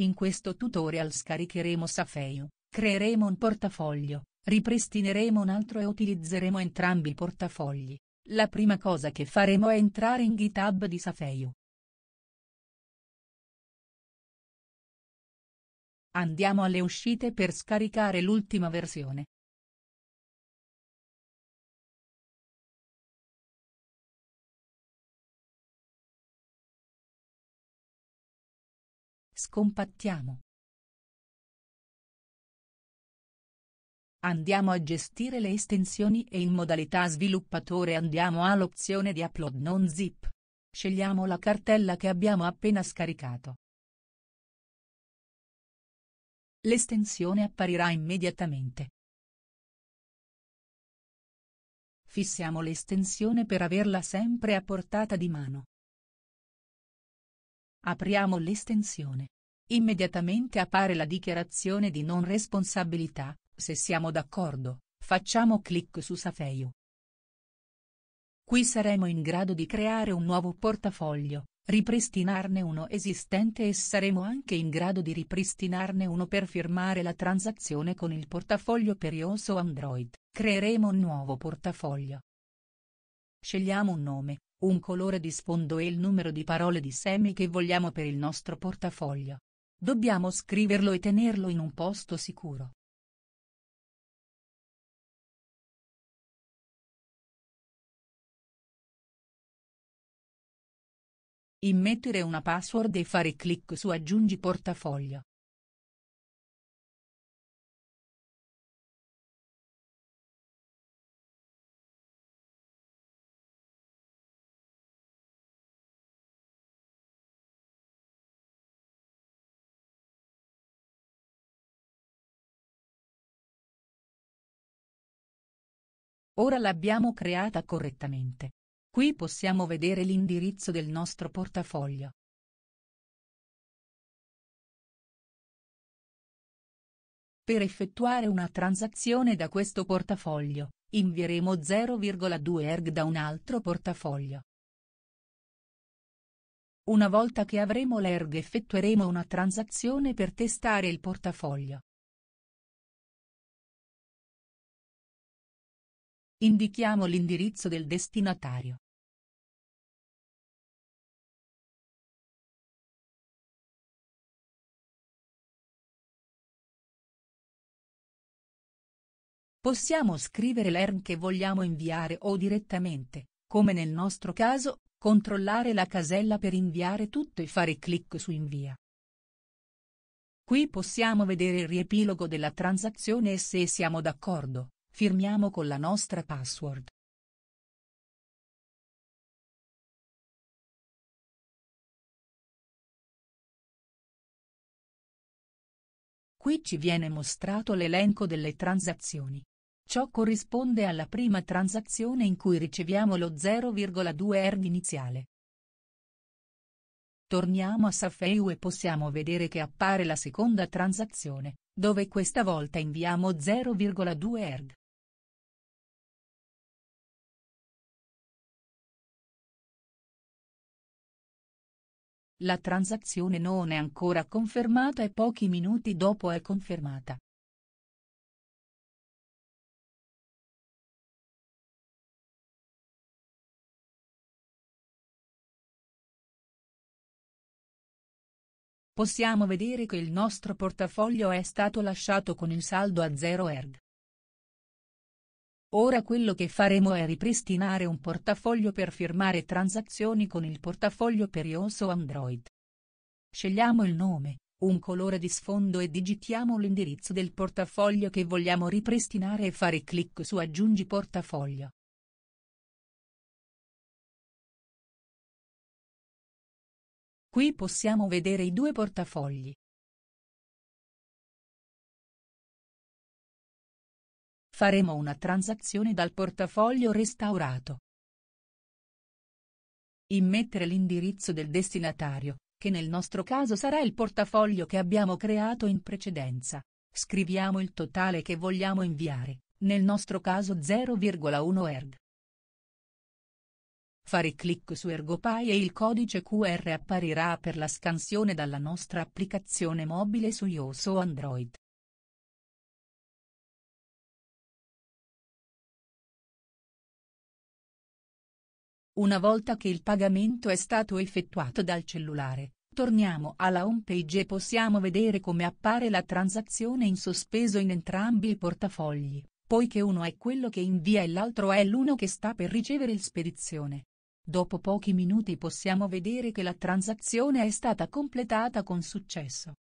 In questo tutorial scaricheremo Safeyu, creeremo un portafoglio, ripristineremo un altro e utilizzeremo entrambi i portafogli. La prima cosa che faremo è entrare in GitHub di Safeyu. Andiamo alle uscite per scaricare l'ultima versione. Scompattiamo. Andiamo a gestire le estensioni e in modalità sviluppatore andiamo all'opzione di upload non zip. Scegliamo la cartella che abbiamo appena scaricato. L'estensione apparirà immediatamente. Fissiamo l'estensione per averla sempre a portata di mano. Apriamo l'estensione. Immediatamente appare la dichiarazione di non responsabilità, se siamo d'accordo, facciamo clic su Safeiu. Qui saremo in grado di creare un nuovo portafoglio, ripristinarne uno esistente e saremo anche in grado di ripristinarne uno per firmare la transazione con il portafoglio per iOS o Android. Creeremo un nuovo portafoglio. Scegliamo un nome, un colore di sfondo e il numero di parole di semi che vogliamo per il nostro portafoglio. Dobbiamo scriverlo e tenerlo in un posto sicuro. Immettere una password e fare clic su Aggiungi portafoglio. Ora l'abbiamo creata correttamente. Qui possiamo vedere l'indirizzo del nostro portafoglio. Per effettuare una transazione da questo portafoglio, invieremo 0,2 ERG da un altro portafoglio. Una volta che avremo l'ERG effettueremo una transazione per testare il portafoglio. Indichiamo l'indirizzo del destinatario. Possiamo scrivere l'ERM che vogliamo inviare o direttamente, come nel nostro caso, controllare la casella per inviare tutto e fare clic su invia. Qui possiamo vedere il riepilogo della transazione e se siamo d'accordo, Firmiamo con la nostra password. Qui ci viene mostrato l'elenco delle transazioni. Ciò corrisponde alla prima transazione in cui riceviamo lo 0,2 ERG iniziale. Torniamo a Safeu e possiamo vedere che appare la seconda transazione, dove questa volta inviamo 0,2 ERG. La transazione non è ancora confermata e pochi minuti dopo è confermata. possiamo vedere che il nostro portafoglio è stato lasciato con il saldo a 0 erg. Ora quello che faremo è ripristinare un portafoglio per firmare transazioni con il portafoglio perioso Android. Scegliamo il nome, un colore di sfondo e digitiamo l'indirizzo del portafoglio che vogliamo ripristinare e fare clic su aggiungi portafoglio. Qui possiamo vedere i due portafogli, Faremo una transazione dal portafoglio restaurato. Immettere l'indirizzo del destinatario, che nel nostro caso sarà il portafoglio che abbiamo creato in precedenza. Scriviamo il totale che vogliamo inviare, nel nostro caso 0,1 erg. Fare clic su ErgoPay e il codice QR apparirà per la scansione dalla nostra applicazione mobile su iOS o Android. Una volta che il pagamento è stato effettuato dal cellulare, torniamo alla home page e possiamo vedere come appare la transazione in sospeso in entrambi i portafogli, poiché uno è quello che invia e l'altro è l'uno che sta per ricevere il spedizione. Dopo pochi minuti possiamo vedere che la transazione è stata completata con successo.